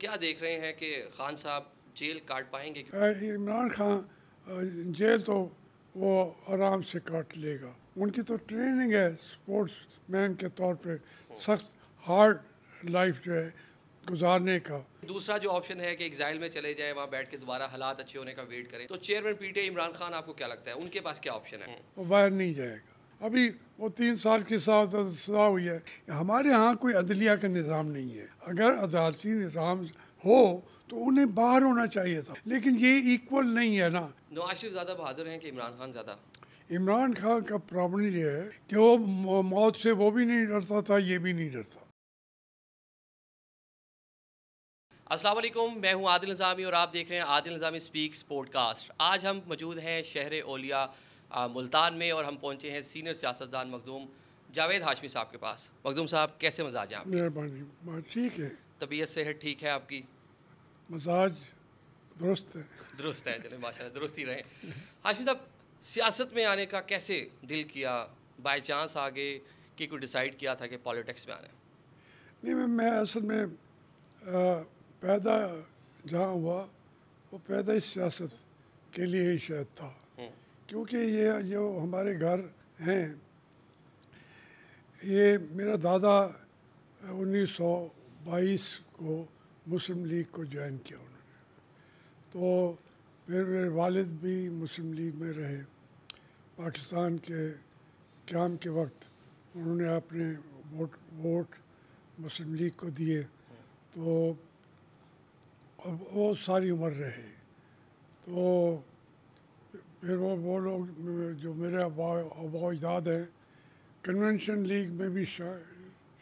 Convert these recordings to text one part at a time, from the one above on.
क्या देख रहे हैं कि खान साहब जेल काट पाएंगे इमरान खान जेल तो वो आराम से काट लेगा उनकी तो ट्रेनिंग है स्पोर्ट्स मैन के तौर पे सख्त हार्ड लाइफ जो है गुजारने का दूसरा जो ऑप्शन है कि एग्जाइल में चले जाए वहाँ बैठ के दोबारा हालात अच्छे होने का वेट करें तो चेयरमैन पीटे इमरान खान आपको क्या लगता है उनके पास क्या ऑप्शन है वो बाहर नहीं जाएगा अभी वो तीन साल की सजा हुई है हमारे यहाँ कोई अदलिया का निज़ाम नहीं है अगर अदालती निज़ाम हो तो उन्हें बाहर होना चाहिए था लेकिन ये इक्वल नहीं है ना नवाज शरीफ ज़्यादा बहादुर हैं कि इमरान खान ज़्यादा इमरान खान का प्रॉब्लम ये है कि वो मौत से वो भी नहीं डरता था ये भी नहीं डरता असलम मैं हूं आदिल निज़ामी और आप देख रहे हैं आदिल निज़ामी स्पीक्स पॉडकास्ट आज हम मौजूद हैं शहर ओलिया मुल्तान में और हम पहुँचे हैं सीनियर सियासतदान मखदूम जावेद हाशमी साहब के पास मखदूम साहब कैसे मजाज हैं मेहरबानी हाँ, ठीक है तबीयत सेहत ठीक है आपकी मजाज दुरुस्त है दुरुस्त है चले माशा दुरुस्त ही रहे हाशमी साहब सियासत में आने का कैसे दिल किया बाय चांस आगे कि कोई डिसाइड किया था कि पॉलिटिक्स में आना है नहीं मैं मैं असल में आ, पैदा जहाँ हुआ वो पैदा ही सियासत के लिए ही शायद था क्योंकि ये जो हमारे घर हैं ये मेरा दादा 1922 को मुस्लिम लीग को ज्वाइन किया उन्होंने तो फिर मेरे वालिद भी मुस्लिम लीग में रहे पाकिस्तान के क्याम के वक्त उन्होंने अपने वोट वोट मुस्लिम लीग को दिए तो अब वो सारी उम्र रहे तो फिर वो वो लोग जो मेरे अबाजाद हैं कन्वेंशन लीग में भी शा,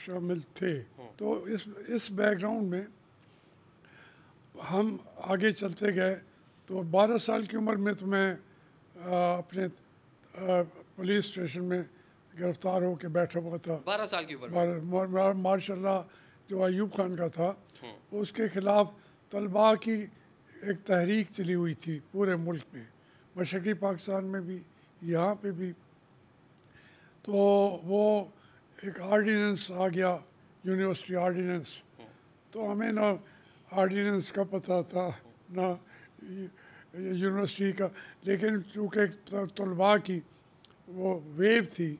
शामिल थे हम्म। तो इस इस बैकग्राउंड में हम आगे चलते गए तो 12 साल की उम्र में तो मैं आ, अपने आ, पुलिस स्टेशन में गिरफ्तार होकर बैठा हुआ था बारह साल की उम्र मार्शाला जो अयूब खान का था हम्म। उसके खिलाफ तलबा की एक तहरीक चली हुई थी पूरे मुल्क में मशक़ी पाकिस्तान में भी यहाँ पे भी तो वो एक आर्डिनेंस आ गया यूनिवर्सिटी आर्डिनेंस तो हमें ना आर्डिनेंस का पता था ना यूनिवर्सिटी का लेकिन चूँकि तलबा की वो वेव थी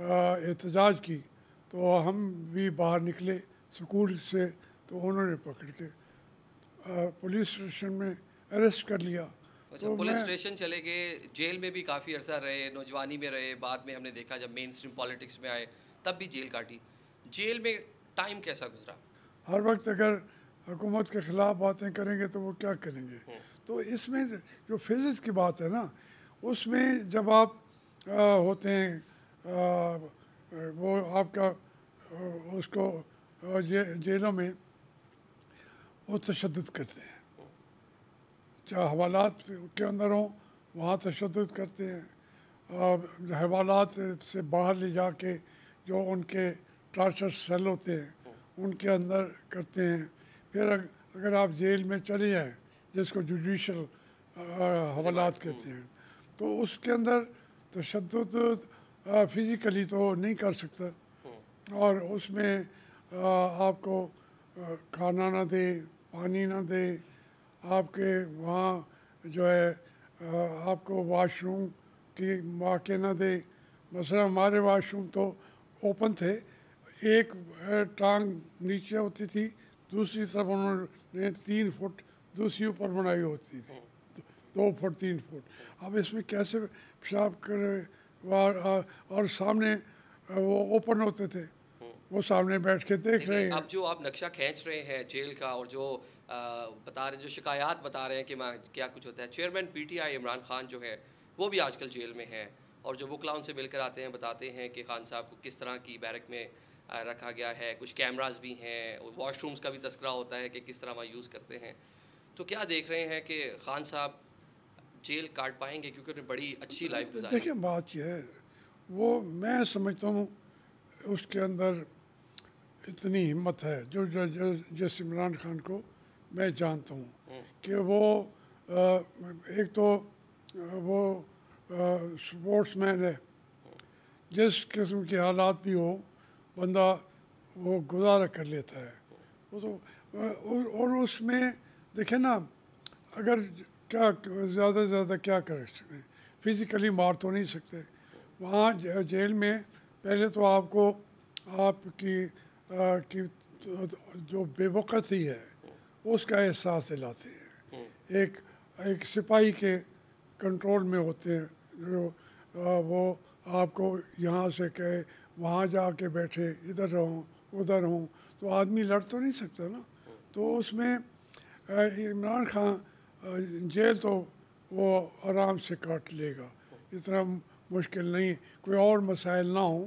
एहतजाज की तो हम भी बाहर निकले स्कूल से तो उन्होंने पकड़ के पुलिस स्टेशन में अरेस्ट कर लिया अच्छा पुलिस oh, स्टेशन चले गए जेल में भी काफ़ी अरसा रहे नौजवानी में रहे बाद में हमने देखा जब मेन स्ट्रीम पॉलिटिक्स में आए तब भी जेल काटी जेल में टाइम कैसा गुजरा हर वक्त अगर हुकूमत के ख़िलाफ़ बातें करेंगे तो वो क्या करेंगे हम्म। तो इसमें जो फिजिक्स की बात है ना उसमें जब आप आ, होते हैं आ, वो आपका उसको जे, जेलों में वो तशद करते हैं चाहे हवालात के अंदर हों वहाँ तशद करते हैं हवालात से बाहर ले जा के जो उनके ट्रांसर सेल होते हैं उनके अंदर करते हैं फिर अगर आप जेल में चले जाएँ जिसको जुडिशल हवालात कहते हैं तो उसके अंदर तशद फिज़िकली तो नहीं कर सकता और उसमें आपको खाना ना दे पानी ना दे आपके वहाँ जो है आपको वाशरूम की मौके ना दे मसला हमारे वाशरूम तो ओपन थे एक टांग नीचे होती थी दूसरी तरफ उन्होंने तीन फुट दूसरी ऊपर बनाई होती थी दो फुट तीन फुट अब इसमें कैसे पेशाब करे और सामने वो ओपन होते थे वो सामने बैठ के देख रहे हैं अब जो आप नक्शा खींच रहे हैं जेल का और जो बता रहे जो शिकायत बता रहे हैं कि मैं क्या कुछ होता है चेयरमैन पीटीआई इमरान खान जो है वो भी आजकल जेल में हैं और जो वकला उनसे मिलकर आते हैं बताते हैं कि खान साहब को किस तरह की बैरक में रखा गया है कुछ कैमराज भी हैं वॉशरूम्स का भी तस्करा होता है कि किस तरह वहाँ यूज़ करते हैं तो क्या देख रहे हैं कि खान साहब जेल काट पाएंगे क्योंकि उन्हें बड़ी अच्छी लाइफ देखिए बात यह है वो मैं समझता हूँ उसके अंदर इतनी हिम्मत है जो जज इमरान खान को मैं जानता हूँ हम्म। कि वो एक तो वो स्पोर्ट्स मैन है हम्म। जिस किस्म के हालात भी हो बंदा वो गुजारा कर लेता है वो तो और उसमें देखे ना अगर क्या ज़्यादा से ज़्यादा क्या कर सकते हैं फिज़िकली मार तो नहीं सकते वहाँ जेल में पहले तो आपको आपकी की जो बेवकत ही है उसका एहसास दिलाते हैं हम्म। एक एक सिपाही के कंट्रोल में होते हैं जो आ, वो आपको यहाँ से कहे वहाँ जा के बैठे इधर रहो उधर हों तो आदमी लड़ तो नहीं सकता ना तो उसमें इमरान खान जेल तो वो आराम से काट लेगा इतना मुश्किल नहीं कोई और मसाइल ना हो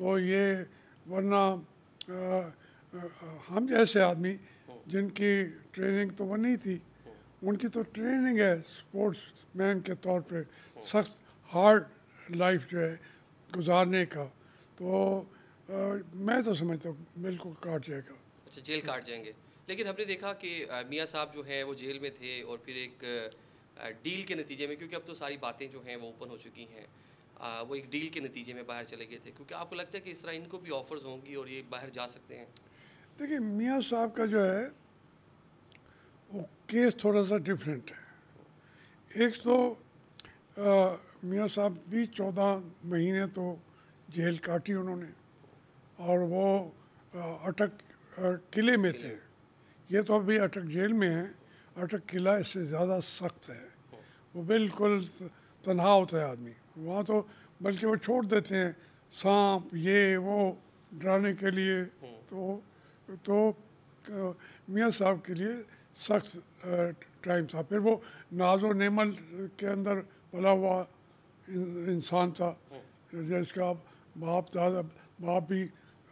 तो ये वरना आ, आ, हम जैसे आदमी जिनकी ट्रेनिंग तो वो नहीं थी उनकी तो ट्रेनिंग है स्पोर्ट्स मैन के तौर पे सख्त हार्ड लाइफ जो है गुजारने का तो आ, मैं तो समझता हूँ बिल्कुल काट जाएगा अच्छा जेल काट जाएंगे लेकिन हमने देखा कि मियाँ साहब जो हैं वो जेल में थे और फिर एक डील के नतीजे में क्योंकि अब तो सारी बातें जो हैं वो ओपन हो चुकी हैं वो एक डील के नतीजे में बाहर चले गए थे क्योंकि आपको लगता है कि इस तरह इनको भी ऑफर्स होंगी और ये बाहर जा सकते हैं देखिए मियाँ साहब का जो है वो केस थोड़ा सा डिफरेंट है एक तो मियाँ साहब भी चौदह महीने तो जेल काटी उन्होंने और वो आ, अटक आ, किले में थे ये तो अभी अटक जेल में है अटक किला इससे ज़्यादा सख्त है वो बिल्कुल तनहा होता है आदमी वहाँ तो बल्कि वो छोड़ देते हैं सांप ये वो डराने के लिए हम्म। तो तो, तो मियाँ साहब के लिए सख्त टाइम था फिर वो नाजो नेमल के अंदर पला हुआ इंसान था जिसका बाप दादा बाप भी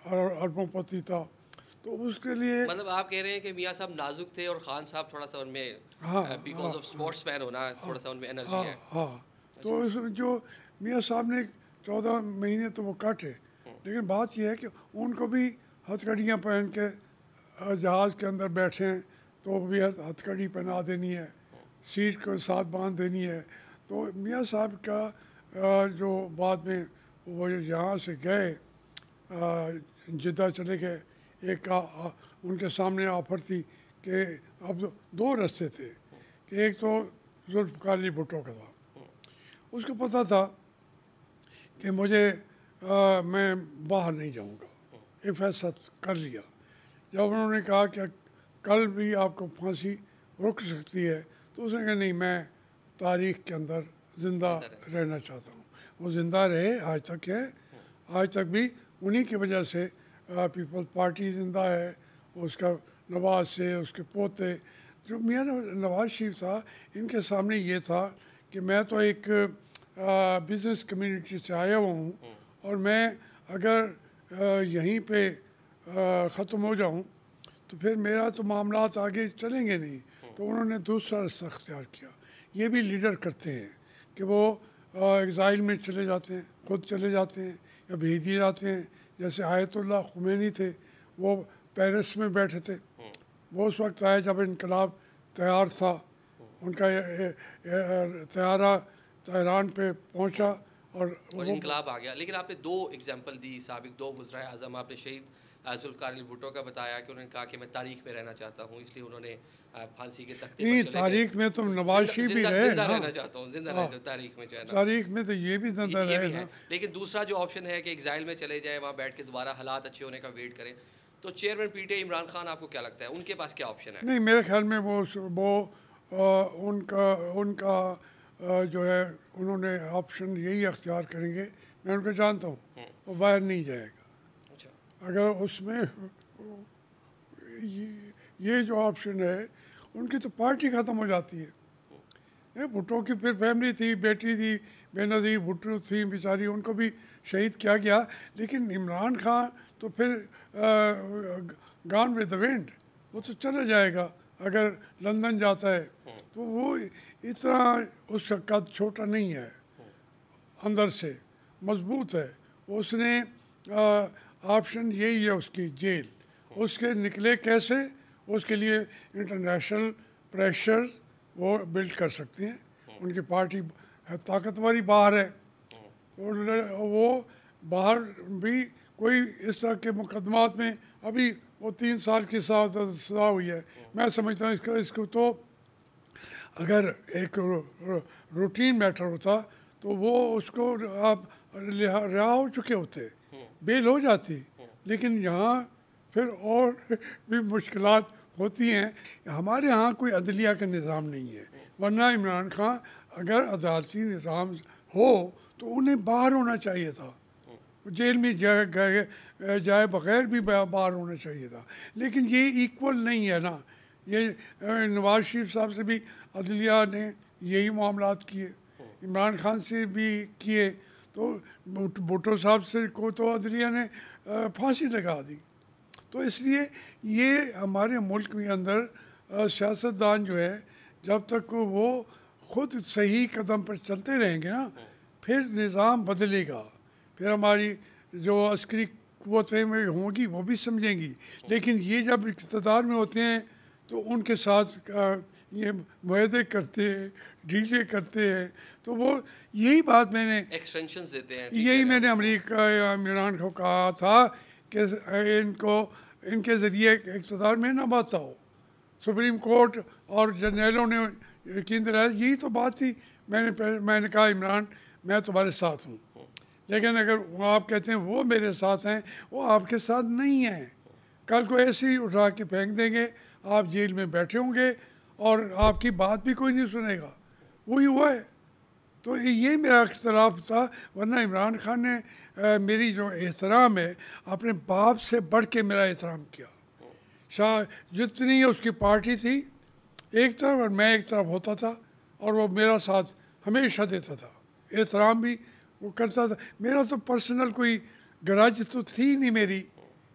पति था तो उसके लिए मतलब आप कह रहे हैं कि मियाँ साहब नाजुक थे और खान साहब थोड़ा सा उनमें हाँ बिकॉज ऑफ स्पोर्ट्स मैन होना हाँ, थोड़ा सा उनमें एनर्जी हाँ, हाँ, तो इसमें अच्छा। जो मियाँ साहब ने चौदह महीने तो वो काटे हाँ। लेकिन बात यह है कि उनको भी हथकड़ियाँ पहन के जहाज़ के अंदर बैठें तो भी हथकड़ी पहना देनी है सीट को साथ बांध देनी है तो मियाँ साहब का जो बाद में वो यहाँ से गए जिद्दा चले गए एक का उनके सामने ऑफर थी कि अब तो दो रस्ते थे कि एक तो जुल्फकारी भुट्टो का था उसको पता था कि मुझे आ, मैं बाहर नहीं जाऊंगा हिफाजत कर लिया जब उन्होंने कहा कि कल भी आपको फांसी रुक सकती है तो उसने कहा नहीं मैं तारीख के अंदर ज़िंदा रहना चाहता हूँ वो ज़िंदा रहे आज तक है आज तक भी उन्हीं की वजह से पीपल्स पार्टी ज़िंदा है उसका नवाज से उसके पोते जो मियाँ नवाज शरीफ था इनके सामने ये था कि मैं तो एक बिज़नेस कम्युनिटी से आया हुआ हूँ हम्म। और मैं अगर यहीं पे ख़त्म हो जाऊं तो फिर मेरा तो मामला आगे चलेंगे नहीं तो उन्होंने दूसरा रास्ता अख्तियार किया ये भी लीडर करते हैं कि वो एग्ज़ाइल में चले जाते हैं खुद चले जाते हैं या भेज दिए जाते हैं जैसे आयतुल्ला खुमैनी थे वो पेरिस में बैठे थे वो उस वक्त आए जब इनकलाब तैयार था उनका तैयारा तहरान पे पहुंचा और, और इनकलाब आ गया लेकिन आपने दो एग्जाम्पल दी सबक दो वज्रा अजम आपने शहीद जुल्कार भुटो का बताया कि उन्होंने कहा कि मैं तारीख में रहना चाहता हूँ इसलिए उन्होंने फांसी के तख्ते पर तारीख में तो नवाशी भी रहे जिंदा हाँ। रहना चाहता हूँ जिंदा रहना हाँ। तारीख में जो तारीख में तो ये भी जिंदा रहे हैं हाँ। लेकिन दूसरा जो ऑप्शन है कि एग्जाइल में चले जाए वहाँ बैठ के दोबारा हालात अच्छे होने का वेट करें तो चेयरमैन पीटीए इमरान खान आपको क्या लगता है उनके पास क्या ऑप्शन है नहीं मेरे ख्याल में वो वो उनका उनका जो है उन्होंने ऑप्शन यही अख्तियार करेंगे मैं उनको जानता हूँ हाँ। वो बाहर नहीं जाएगा अच्छा। अगर उसमें ये, जो ऑप्शन है उनकी तो पार्टी ख़त्म हो जाती है भुट्टो की फिर फैमिली थी बेटी थी बेनज़ीर भुट्टो थी बेचारी उनको भी शहीद किया गया लेकिन इमरान खान तो फिर गान विद द विंड वो तो चला जाएगा अगर लंदन जाता है तो वो इतना उसका कद छोटा नहीं है अंदर से मजबूत है उसने ऑप्शन यही है उसकी जेल उसके निकले कैसे उसके लिए इंटरनेशनल प्रेशर वो बिल्ड कर सकते हैं उनकी पार्टी है ताकतवरी बाहर है और वो बाहर भी कोई इस तरह के मुकदमात में अभी वो तीन साल की सजा हुई है मैं समझता हूँ इसको इसको तो अगर एक रूटीन मैटर होता तो वो उसको आप रिहा हो चुके होते बेल हो जाती लेकिन यहाँ फिर और भी मुश्किल होती हैं हमारे यहाँ कोई अदलिया का निज़ाम नहीं है वरना इमरान खान अगर अदालती निज़ाम हो तो उन्हें बाहर होना चाहिए था जेल में जाए गए जाए बगैर भी बाहर होना चाहिए था लेकिन ये इक्वल नहीं है ना ये नवाज शरीफ साहब से भी अदलिया ने यही मामला किए इमरान खान से भी किए तो भुटो साहब से को तो अदलिया ने फांसी लगा दी तो इसलिए ये हमारे मुल्क के अंदर सियासतदान जो है जब तक वो खुद सही कदम पर चलते रहेंगे ना हाँ। फिर निज़ाम बदलेगा फिर हमारी जो अस्करी कुतें में होंगी वो भी समझेंगी लेकिन ये जब इकतदार में होते हैं तो उनके साथ ये माहे करते हैं डीले करते हैं तो वो यही बात मैंने एक्सटेंशन देते हैं यही मैंने अमरीका या इमरान को कहा था कि इनको इनके ज़रिए इकतदार में ना बात हो सुप्रीम कोर्ट और जनरलों ने यकीन दिलाया यही तो बात थी मैंने मैंने कहा इमरान मैं तुम्हारे साथ हूँ लेकिन अगर वो आप कहते हैं वो मेरे साथ हैं वो आपके साथ नहीं हैं कल को ऐसे ही उठा के फेंक देंगे आप जेल में बैठे होंगे और आपकी बात भी कोई नहीं सुनेगा वही हुआ है तो ये मेरा अख्तराफ था वरना इमरान खान ने आ, मेरी जो एहतराम है अपने बाप से बढ़ के मेरा एहतराम किया शाह जितनी उसकी पार्टी थी एक तरफ और मैं एक तरफ होता था और वो मेरा साथ हमेशा देता था एहतराम भी वो करता था मेरा तो पर्सनल कोई गराज तो थी नहीं मेरी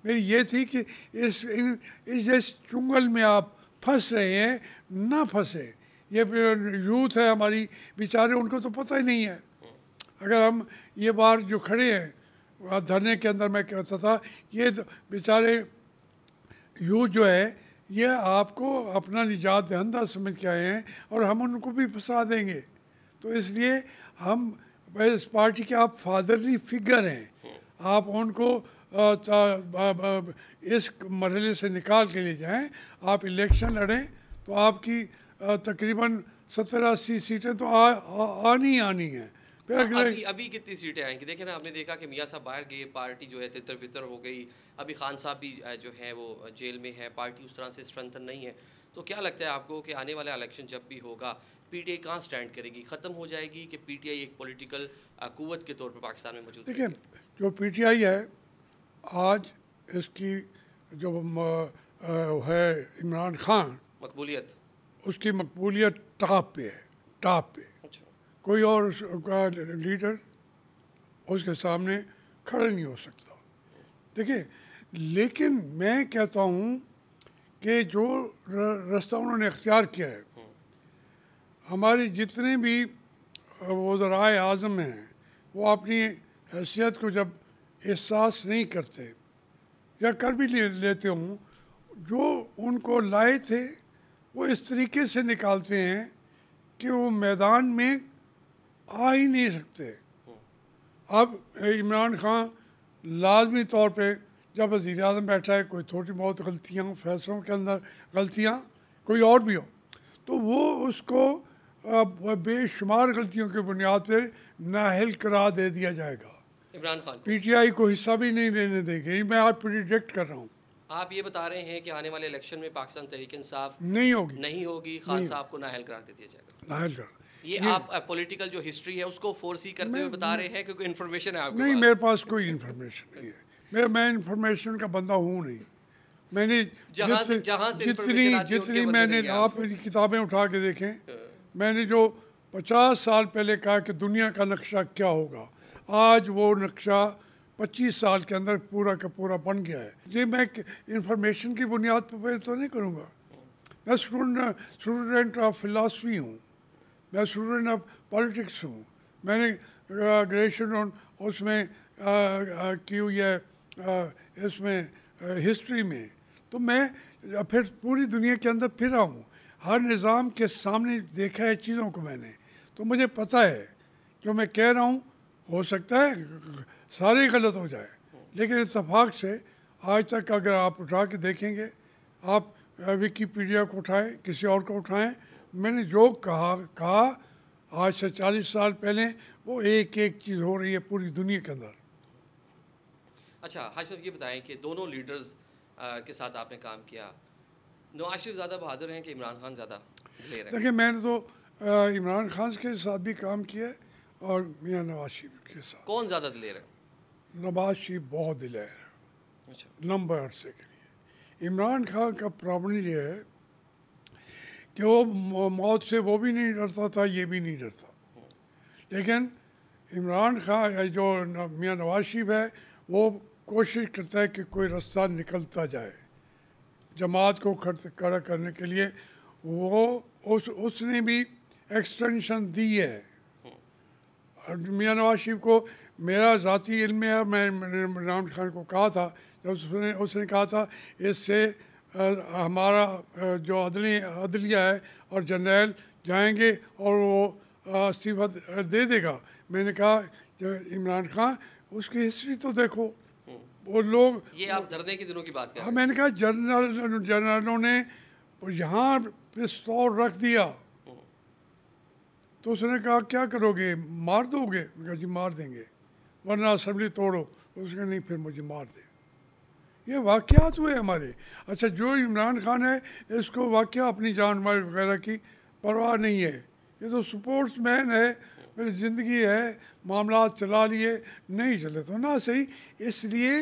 मेरी ये थी कि इस इन इस जिस चुंगल में आप फंस रहे हैं ना फंसे ये यूथ है हमारी बेचारे उनको तो पता ही नहीं है अगर हम ये बार जो खड़े हैं धरने के अंदर मैं कहता था ये तो बेचारे यूथ जो है ये आपको अपना निजात दहंदा समझ के आए हैं और हम उनको भी फंसा देंगे तो इसलिए हम भाई इस पार्टी के आप फादरली फिगर हैं आप उनको इस मरहले से निकाल के ले जाएं आप इलेक्शन लड़ें तो आपकी तकरीबन सत्तर अस्सी सीटें तो आ, आ, आनी आनी हैं अभी, अभी कितनी सीटें आएंगी देखिए ना आपने देखा कि मियाँ साहब बाहर गए पार्टी जो है तितर बितर हो गई अभी खान साहब भी जो है वो जेल में है पार्टी उस तरह से स्ट्रेंथन नहीं है तो क्या लगता है आपको कि आने वाला इलेक्शन जब भी होगा पीटीआई कहाँ स्टैंड करेगी ख़त्म हो जाएगी कि पीटीआई एक पॉलिटिकल कुत के तौर पर पाकिस्तान में मौजूद देखिए जो पीटीआई है आज इसकी जो है इमरान खान मकबूलियत उसकी मकबूलियत टॉप पे है टॉप पे अच्छा। कोई और उसका लीडर उसके सामने खड़ा नहीं हो सकता देखिए लेकिन मैं कहता हूँ कि जो रास्ता उन्होंने अख्तियार किया है हमारे जितने भी वज़राए आज़म हैं वो अपनी हैसियत को जब एहसास नहीं करते या कर भी ले लेते हों जो उनको लाए थे वो इस तरीके से निकालते हैं कि वो मैदान में आ ही नहीं सकते अब इमरान खान लाजमी तौर पे जब वज़ी अजम बैठा है कोई थोड़ी बहुत गलतियाँ फैसलों के अंदर गलतियाँ कोई और भी हो तो वो उसको बेशुमार गलतियों के बुनियाद पर नाहल करा दे दिया जाएगा Imran Khan P T I को हिस्सा भी नहीं लेने देंगे मैं आज प्रिडिक्ट कर रहा हूँ आप ये बता रहे हैं कि आने वाले इलेक्शन में पाकिस्तान तरीके इंसाफ नहीं होगी नहीं होगी खान साहब को नाहल करार दे दिया जाएगा नाहल करार ये, आप पॉलिटिकल जो हिस्ट्री है उसको फोर्सी करते हुए बता रहे हैं क्योंकि इन्फॉर्मेशन है आपके नहीं मेरे पास कोई इन्फॉर्मेशन नहीं है मैं मैं इन्फॉर्मेशन का बंदा हूँ नहीं मैंने जहाँ से जहाँ से जितनी जितनी मैंने आप किताबें उठा के देखें मैंने जो पचास साल पहले कहा कि दुनिया का नक्शा क्या होगा आज वो नक्शा 25 साल के अंदर पूरा का पूरा बन गया है ये मैं इंफॉर्मेशन की बुनियाद पर तो नहीं करूँगा मैं स्टूडेंट स्टूडेंट ऑफ फिलासफी हूँ मैं स्टूडेंट ऑफ पॉलिटिक्स हूँ मैंने ग्रेजुएशन uh, उसमें uh, uh, की हुई है इसमें हिस्ट्री में तो मैं फिर पूरी दुनिया के अंदर फिरा हूँ हर निज़ाम के सामने देखा है चीज़ों को मैंने तो मुझे पता है जो मैं कह रहा हूँ हो सकता है सारे गलत हो जाए लेकिन इतफाक़ से आज तक अगर आप उठा के देखेंगे आप विकीपीडिया को उठाएं किसी और को उठाएं मैंने जो कहा कहा आज से चालीस साल पहले वो एक एक चीज़ हो रही है पूरी दुनिया के अंदर अच्छा हाशिम ये बताएं कि दोनों लीडर्स के साथ आपने काम किया नवाज शरीफ ज़्यादा बहादुर हैं कि इमरान खान ज़्यादा देखिए मैंने तो इमरान खान के साथ भी काम किया है और मियाँ नवाज शरीफ के साथ कौन ज़्यादा दिलेर है नवाज शरीफ बहुत दिलेर है अच्छा लंबे अरसे के लिए इमरान खान का प्रॉब्लम ये है कि वो मौत से वो भी नहीं डरता था ये भी नहीं डरता लेकिन इमरान खान जो मियाँ नवाज शरीफ है वो कोशिश करता है कि कोई रास्ता निकलता जाए जमात को खड़ा करने के लिए वो उस उसने भी एक्सटेंशन दी है मियाँ नवाज शरीफ को मेरा ज़ाती इल्म है मैं इमरान खान को कहा था जब उसने उसने कहा था इससे हमारा जो अदली अदलिया है और जनरल जाएंगे और वो इस्तीफा दे देगा मैंने कहा इमरान खान उसकी हिस्ट्री तो देखो वो लोग ये आप धरने के दिनों की बात कर हाँ मैंने कहा जनरल जनरलों ने यहाँ पिस्तौल रख दिया हम्म। तो उसने कहा क्या करोगे मार दोगे कहा जी मार देंगे वरना असम्बली तोड़ो तो उसने नहीं फिर मुझे मार दे ये वाक्यात हुए हमारे अच्छा जो इमरान खान है इसको वाक्य अपनी जान वगैरह की परवाह नहीं है ये तो स्पोर्ट्स मैन है फिर ज़िंदगी है मामला चला लिए नहीं चले तो ना सही इसलिए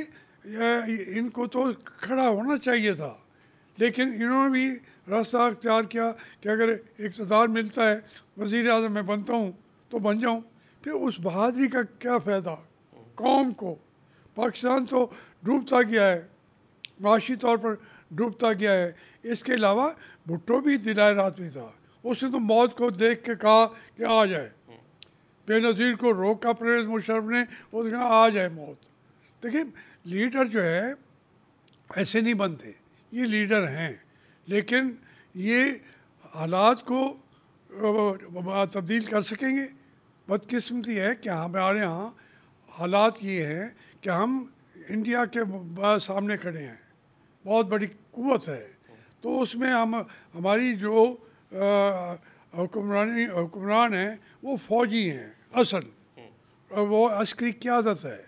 इनको तो खड़ा होना चाहिए था लेकिन इन्होंने भी रास्ता अख्तियार किया कि अगर इकतदार मिलता है वज़ी अजम मैं बनता हूँ तो बन जाऊँ फिर उस बहादरी का क्या फ़ायदा कौम को पाकिस्तान तो डूबता गया है माशी तौर पर डूबता गया है इसके अलावा भुट्टो भी दिलाए रात में था उसने तो मौत को देख के कहा कि आ जाए बेनज़ीर को रोका परवेज मुशरफ ने और आ जाए मौत देखिए लीडर जो है ऐसे नहीं बनते ये लीडर हैं लेकिन ये हालात को तब्दील कर सकेंगे बदकिस्मती है कि हमारे यहाँ हालात ये हैं कि हम इंडिया के सामने खड़े हैं बहुत बड़ी कुत है तो उसमें हम हमारी जो आ, हुक्मरानी हुक्मरान हैं वो फौजी हैं असल हम्म। और वो अस्करी की आदत है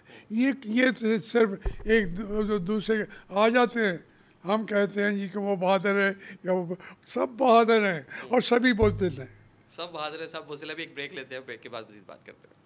ये ये तो सिर्फ एक दू, दूसरे आ जाते हैं हम कहते हैं जी कि वो बहादुर है या वो सब बहादुर हैं और सभी बोलते हैं सब बहादुर है सब बुजदिल अभी एक ब्रेक लेते हैं ब्रेक के बाद बात करते हैं